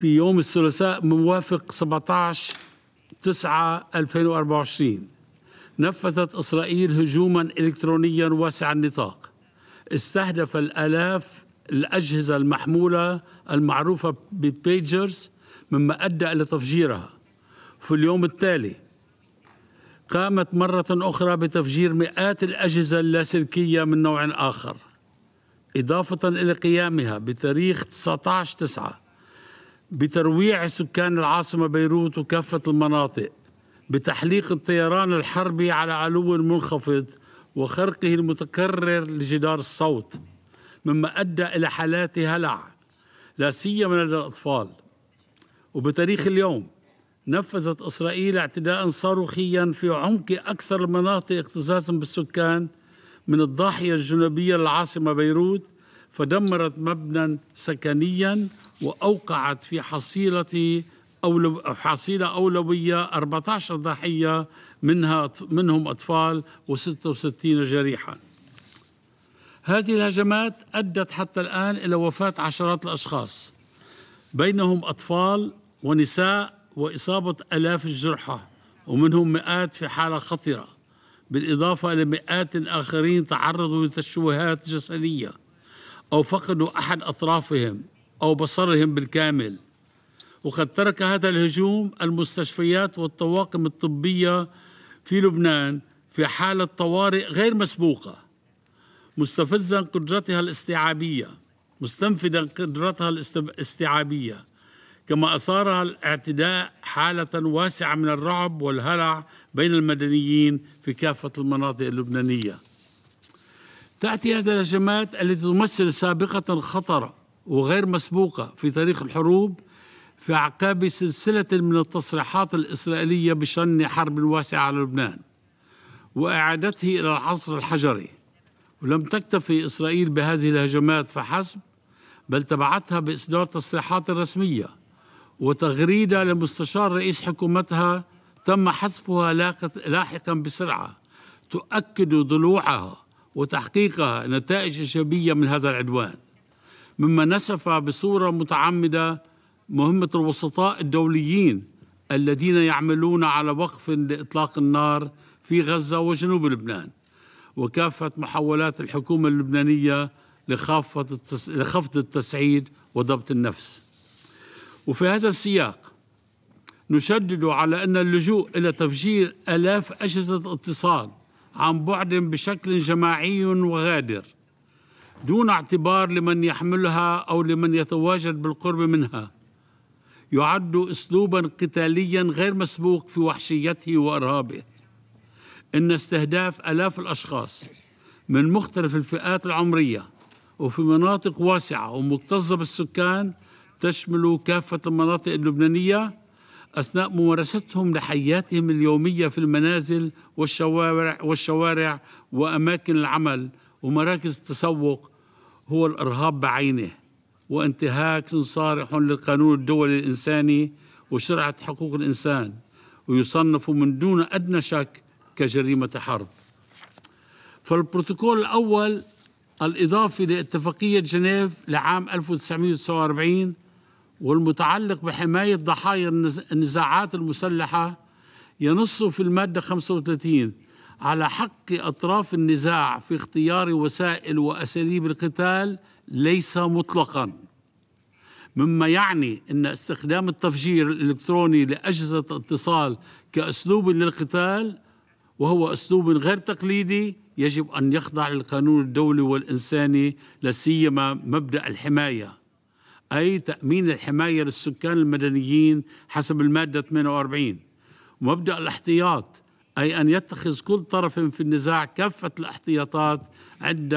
في يوم الثلاثاء موافق 17 9 2024 نفذت إسرائيل هجوما إلكترونيا واسع النطاق استهدف الآلاف الأجهزة المحمولة المعروفة ببيجرز مما أدى إلى تفجيرها في اليوم التالي قامت مرة أخرى بتفجير مئات الأجهزة اللاسلكية من نوع آخر إضافة إلى قيامها بتاريخ 19 9 بترويع سكان العاصمة بيروت وكافة المناطق بتحليق الطيران الحربي على علو منخفض وخرقه المتكرر لجدار الصوت مما أدى إلى حالات هلع لا سيما لدى الأطفال وبتاريخ اليوم نفذت إسرائيل اعتداء صاروخيا في عمق أكثر المناطق اكتظاظا بالسكان من الضاحية الجنوبية للعاصمة بيروت فدمرت مبنى سكنيا وأوقعت في حصيلة أولو حصيلة أولوية 14 ضحية منها منهم أطفال و66 جريحا هذه الهجمات أدت حتى الآن إلى وفاة عشرات الأشخاص بينهم أطفال ونساء وإصابة ألاف الجرحى ومنهم مئات في حالة خطرة بالإضافة لمئات آخرين تعرضوا لتشوهات جسدية أو فقدوا أحد أطرافهم أو بصرهم بالكامل وقد ترك هذا الهجوم المستشفيات والطواقم الطبية في لبنان في حالة طوارئ غير مسبوقة مستفزا قدرتها الاستيعابية مستنفدا قدرتها الاستيعابية كما أثار الاعتداء حالة واسعة من الرعب والهلع بين المدنيين في كافة المناطق اللبنانية تأتي هذه الهجمات التي تمثل سابقة خطرة وغير مسبوقة في تاريخ الحروب في أعقاب سلسلة من التصريحات الإسرائيلية بشن حرب واسعة على لبنان وإعادته إلى العصر الحجري ولم تكتفي إسرائيل بهذه الهجمات فحسب بل تبعتها بإصدار تصريحات رسمية وتغريدة لمستشار رئيس حكومتها تم حذفها لاحقا بسرعة تؤكد ضلوعها وتحقيقها نتائج إيجابية من هذا العدوان مما نسف بصورة متعمدة مهمة الوسطاء الدوليين الذين يعملون على وقف لإطلاق النار في غزة وجنوب لبنان وكافة محاولات الحكومة اللبنانية لخفض التسعيد وضبط النفس وفي هذا السياق نشدد على أن اللجوء إلى تفجير ألاف أجهزة اتصال عن بعد بشكل جماعي وغادر دون اعتبار لمن يحملها او لمن يتواجد بالقرب منها يعد اسلوبا قتاليا غير مسبوق في وحشيته وارهابه ان استهداف الاف الاشخاص من مختلف الفئات العمريه وفي مناطق واسعه ومكتظه بالسكان تشمل كافه المناطق اللبنانيه أثناء ممارستهم لحياتهم اليومية في المنازل والشوارع, والشوارع وأماكن العمل ومراكز التسوق هو الإرهاب بعينه وانتهاك صارح للقانون الدولي الإنساني وشرعة حقوق الإنسان ويصنف من دون أدنى شك كجريمة حرب فالبروتوكول الأول الإضافي لاتفاقية جنيف لعام 1949 والمتعلق بحماية ضحايا النزاعات المسلحة ينص في المادة 35 على حق أطراف النزاع في اختيار وسائل وأساليب القتال ليس مطلقا مما يعني أن استخدام التفجير الإلكتروني لأجهزة اتصال كأسلوب للقتال وهو أسلوب غير تقليدي يجب أن يخضع للقانون الدولي والإنساني لسيما مبدأ الحماية أي تأمين الحماية للسكان المدنيين حسب المادة 48 مبدأ الاحتياط أي أن يتخذ كل طرف في النزاع كافة الاحتياطات عند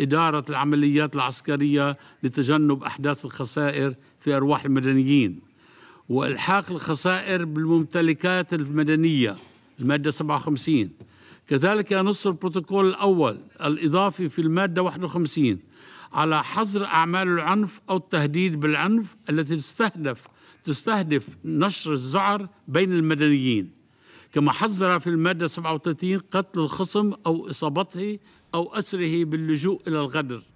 إدارة العمليات العسكرية لتجنب أحداث الخسائر في أرواح المدنيين وإلحاق الخسائر بالممتلكات المدنية المادة 57 كذلك ينص البروتوكول الأول الإضافي في المادة 51 على حظر أعمال العنف أو التهديد بالعنف التي تستهدف تستهدف نشر الذعر بين المدنيين كما حذر في المادة 37 قتل الخصم أو إصابته أو أسره باللجوء إلى الغدر